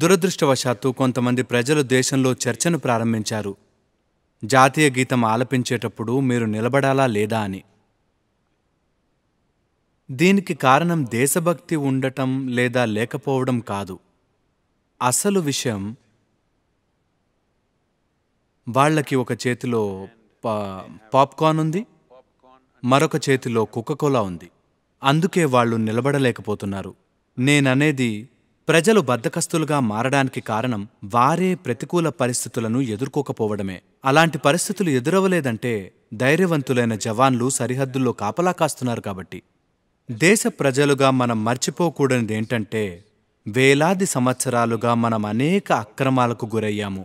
దురదృష్టవశాత్తు కొంతమంది ప్రజలు దేశంలో చర్చను ప్రారంభించారు జాతీయ గీతం ఆలపించేటప్పుడు మీరు నిలబడాలా లేదా అని దీనికి కారణం దేశభక్తి ఉండటం లేదా లేకపోవడం కాదు అసలు విషయం వాళ్ళకి ఒక చేతిలో పాప్కార్న్ ఉంది మరొక చేతిలో కుక్కకోలా ఉంది అందుకే వాళ్ళు నిలబడలేకపోతున్నారు నేననేది ప్రజలు బద్దకస్తులుగా మారడానికి కారణం వారే ప్రతికూల పరిస్థితులను ఎదుర్కోకపోవడమే అలాంటి పరిస్థితులు ఎదురవలేదంటే ధైర్యవంతులైన జవాన్లు సరిహద్దుల్లో కాపలా కాస్తున్నారు కాబట్టి దేశ ప్రజలుగా మనం మర్చిపోకూడనిదేంటంటే వేలాది సంవత్సరాలుగా మనం అనేక అక్రమాలకు గురయ్యాము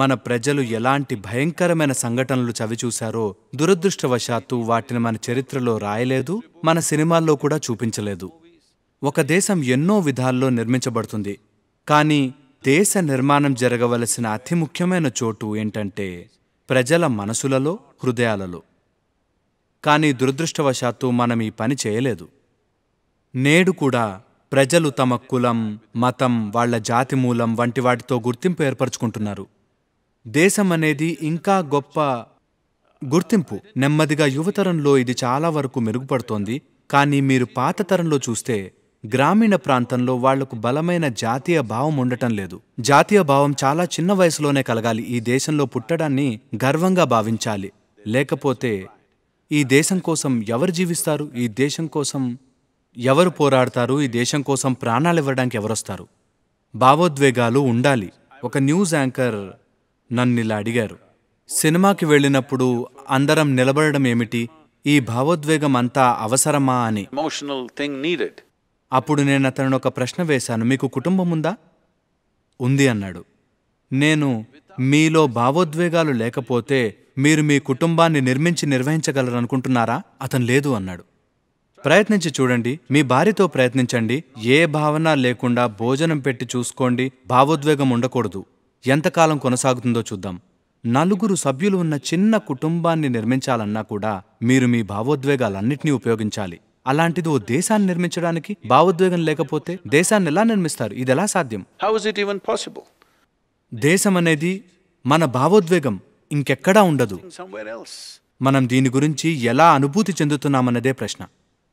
మన ప్రజలు ఎలాంటి భయంకరమైన సంఘటనలు చవిచూశారో దురదృష్టవశాత్తు వాటిని మన చరిత్రలో రాయలేదు మన సినిమాల్లో కూడా చూపించలేదు ఒక దేశం ఎన్నో విధాల్లో నిర్మించబడుతుంది కానీ దేశ నిర్మాణం జరగవలసిన అతి ముఖ్యమైన చోటు ఏంటంటే ప్రజల మనసులలో హృదయాలలో కానీ దురదృష్టవశాత్తు మనం ఈ పని చేయలేదు నేడు కూడా ప్రజలు తమ కులం మతం వాళ్ల జాతి మూలం వంటి వాటితో గుర్తింపు ఏర్పరచుకుంటున్నారు దేశం అనేది ఇంకా గొప్ప గుర్తింపు నెమ్మదిగా యువతరంలో ఇది చాలా వరకు మెరుగుపడుతోంది కానీ మీరు పాత తరంలో చూస్తే గ్రామీణ ప్రాంతంలో వాళ్లకు బలమైన జాతీయ భావం ఉండటం లేదు జాతీయ భావం చాలా చిన్న వయసులోనే కలగాలి ఈ దేశంలో పుట్టడాన్ని గర్వంగా భావించాలి లేకపోతే ఈ దేశం కోసం ఎవరు జీవిస్తారు ఈ దేశం కోసం ఎవరు పోరాడతారు ఈ దేశం కోసం ప్రాణాలు ఇవ్వడానికి ఎవరొస్తారు భావోద్వేగాలు ఉండాలి ఒక న్యూస్ యాంకర్ నన్ను ఇలా అడిగారు సినిమాకి వెళ్ళినప్పుడు అందరం నిలబడడం ఏమిటి ఈ భావోద్వేగం అంతా అవసరమా అని ఎమోషనల్ థింగ్ నీడెడ్ అప్పుడు నేను అతను ఒక ప్రశ్న వేశాను మీకు కుటుంబం ఉందా ఉంది అన్నాడు నేను మీలో భావోద్వేగాలు లేకపోతే మీరు మీ కుటుంబాన్ని నిర్మించి నిర్వహించగలరనుకుంటున్నారా అతను లేదు అన్నాడు ప్రయత్నించి చూడండి మీ భార్యతో ప్రయత్నించండి ఏ భావన లేకుండా భోజనం పెట్టి చూసుకోండి భావోద్వేగం ఉండకూడదు ఎంతకాలం కొనసాగుతుందో చూద్దాం నలుగురు సభ్యులు ఉన్న చిన్న కుటుంబాన్ని నిర్మించాలన్నా కూడా మీరు మీ భావోద్వేగాలన్నింటినీ ఉపయోగించాలి అలాంటిది ఓ దేశాన్ని నిర్మించడానికి భావోద్వేగం లేకపోతే దేశాన్ని ఎలా నిర్మిస్తారు ఇది ఎలా సాధ్యం how is it even possible దేశం అనేది మన భావోద్వేగం ఇంకెక్కడా ఉండదు మనం దీని గురించి ఎలా అనుభూతి చెందుతున్నామన్నదే ప్రశ్న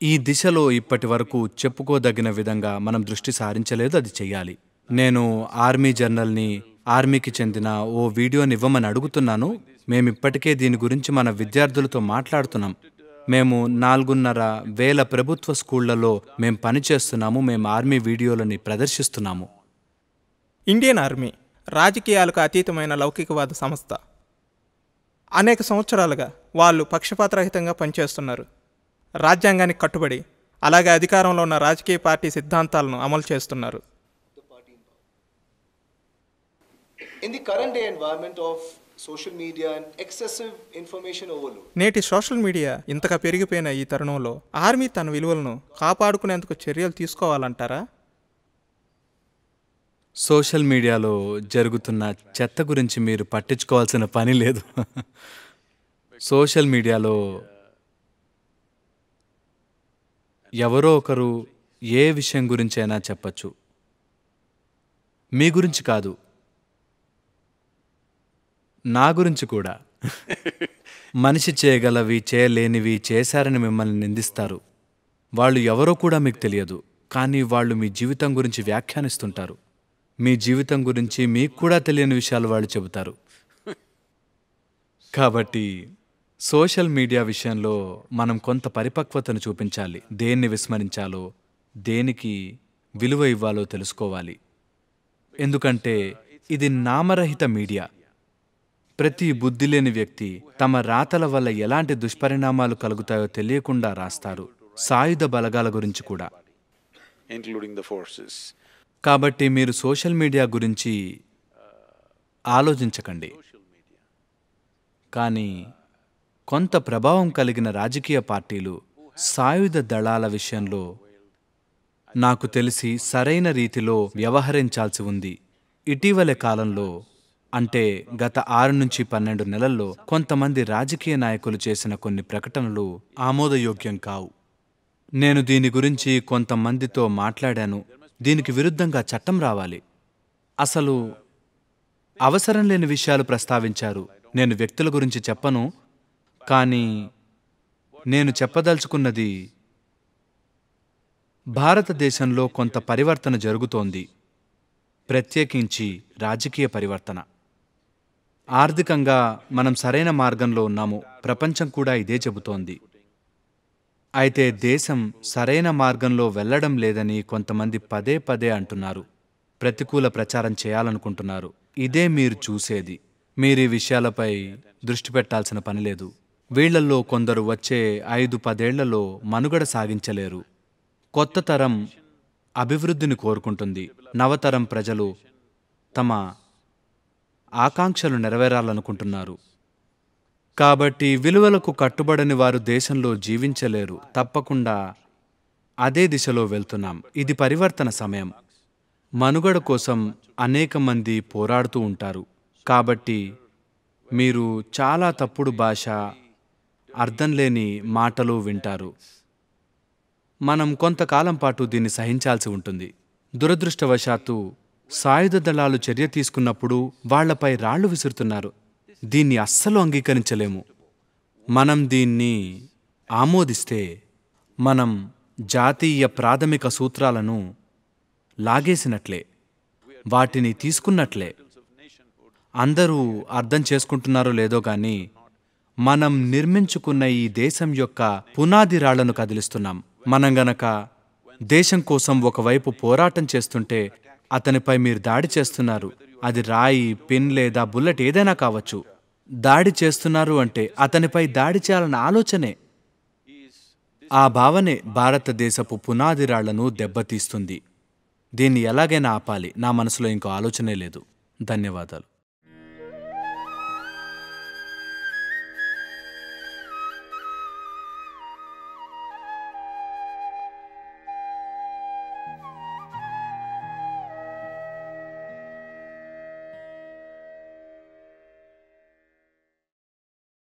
ఈ దిశలో ఇప్పటి వరకు చెప్పుకోదగిన విధంగా మనం దృష్టి సారించలేదు అది చెయ్యాలి నేను ఆర్మీ జర్నల్ని ఆర్మీకి చెందిన ఓ వీడియోని ఇవ్వమని అడుగుతున్నాను మేమిప్పటికే దీని గురించి మన విద్యార్థులతో మాట్లాడుతున్నాం మేము నాలుగున్నర వేల ప్రభుత్వ స్కూళ్లలో మేము పనిచేస్తున్నాము మేము ఆర్మీ వీడియోలని ప్రదర్శిస్తున్నాము ఇండియన్ ఆర్మీ రాజకీయాలకు అతీతమైన లౌకికవాద సంస్థ అనేక సంవత్సరాలుగా వాళ్ళు పక్షపాతరహితంగా పనిచేస్తున్నారు రాజ్యాంగానికి కట్టుబడి అలాగే అధికారంలో ఉన్న రాజకీయ పార్టీ సిద్ధాంతాలను అమలు చేస్తున్నారు In the current day నేటి సోషల్ మీడియా ఇంతగా పెరిగిపోయిన ఈ తరుణంలో ఆర్మీ తన విలువలను కాపాడుకునేందుకు చర్యలు తీసుకోవాలంటారా సోషల్ మీడియాలో జరుగుతున్న చెత్త గురించి మీరు పట్టించుకోవాల్సిన పని లేదు సోషల్ మీడియాలో ఎవరో ఒకరు ఏ విషయం గురించైనా చెప్పచ్చు మీ గురించి కాదు నా గురించి కూడా మనిషి చేయగలవి చేయలేనివి చేశారని మిమ్మల్ని నిందిస్తారు వాళ్ళు ఎవరో కూడా మీకు తెలియదు కానీ వాళ్ళు మీ జీవితం గురించి వ్యాఖ్యానిస్తుంటారు మీ జీవితం గురించి మీకు కూడా తెలియని విషయాలు వాళ్ళు చెబుతారు కాబట్టి సోషల్ మీడియా విషయంలో మనం కొంత పరిపక్వతను చూపించాలి దేన్ని విస్మరించాలో దేనికి విలువ ఇవ్వాలో తెలుసుకోవాలి ఎందుకంటే ఇది నామరహిత మీడియా ప్రతి బుద్ధి లేని వ్యక్తి తమ రాతల వల్ల ఎలాంటి దుష్పరిణామాలు కలుగుతాయో తెలియకుండా రాస్తారు సాయుధ బలగాల గురించి కూడా ఇంక్లూడింగ్ ద ఫోర్సెస్ కాబట్టి మీరు సోషల్ మీడియా గురించి ఆలోచించకండి కానీ కొంత ప్రభావం కలిగిన రాజకీయ పార్టీలు సాయుధ దళాల విషయంలో నాకు తెలిసి సరైన రీతిలో వ్యవహరించాల్సి ఉంది ఇటీవలి కాలంలో అంటే గత ఆరు నుంచి పన్నెండు నెలల్లో కొంతమంది రాజకీయ నాయకులు చేసిన కొన్ని ప్రకటనలు ఆమోదయోగ్యం కావు నేను దీని గురించి కొంతమందితో మాట్లాడాను దీనికి విరుద్ధంగా చట్టం రావాలి అసలు అవసరం లేని విషయాలు ప్రస్తావించారు నేను వ్యక్తుల గురించి చెప్పను కానీ నేను చెప్పదలుచుకున్నది భారతదేశంలో కొంత పరివర్తన జరుగుతోంది ప్రత్యేకించి రాజకీయ పరివర్తన ఆర్థికంగా మనం సరైన మార్గంలో ఉన్నాము ప్రపంచం కూడా ఇదే చెబుతోంది అయితే దేశం సరైన మార్గంలో వెళ్లడం లేదని కొంతమంది పదే పదే అంటున్నారు ప్రతికూల ప్రచారం చేయాలనుకుంటున్నారు ఇదే మీరు చూసేది మీరు ఈ విషయాలపై దృష్టి పెట్టాల్సిన పనిలేదు వీళ్లల్లో కొందరు వచ్చే ఐదు పదేళ్లలో మనుగడ సాగించలేరు కొత్త తరం అభివృద్ధిని కోరుకుంటుంది నవతరం ప్రజలు తమ ఆకాంక్షలు నెరవేరాలనుకుంటున్నారు కాబట్టి విలువలకు కట్టుబడని వారు దేశంలో జీవించలేరు తప్పకుండా అదే దిశలో వెళ్తున్నాం ఇది పరివర్తన సమయం మనుగడ కోసం అనేక మంది పోరాడుతూ ఉంటారు కాబట్టి మీరు చాలా తప్పుడు భాష అర్థం లేని మాటలు వింటారు మనం కొంతకాలం పాటు దీన్ని సహించాల్సి ఉంటుంది దురదృష్టవశాత్తు సాయుధ దళాలు చర్య తీసుకున్నప్పుడు వాళ్లపై రాళ్లు విసురుతున్నారు దీన్ని అస్సలు అంగీకరించలేము మనం దీన్ని ఆమోదిస్తే మనం జాతీయ ప్రాథమిక సూత్రాలను లాగేసినట్లే వాటిని తీసుకున్నట్లే అందరూ అర్థం చేసుకుంటున్నారో లేదో కానీ మనం నిర్మించుకున్న ఈ దేశం యొక్క పునాది రాళ్లను కదిలిస్తున్నాం మనం గనక దేశం కోసం ఒకవైపు పోరాటం చేస్తుంటే అతనిపై మీరు దాడి చేస్తున్నారు అది రాయి పిన్ లేదా బుల్లెట్ ఏదైనా కావచ్చు దాడి చేస్తున్నారు అంటే అతనిపై దాడి చేయాలన్న ఆలోచనే ఆ భావనే భారతదేశపు పునాదిరాళ్లను దెబ్బతీస్తుంది దీన్ని ఎలాగైనా ఆపాలి నా మనసులో ఇంకో ఆలోచనే లేదు ధన్యవాదాలు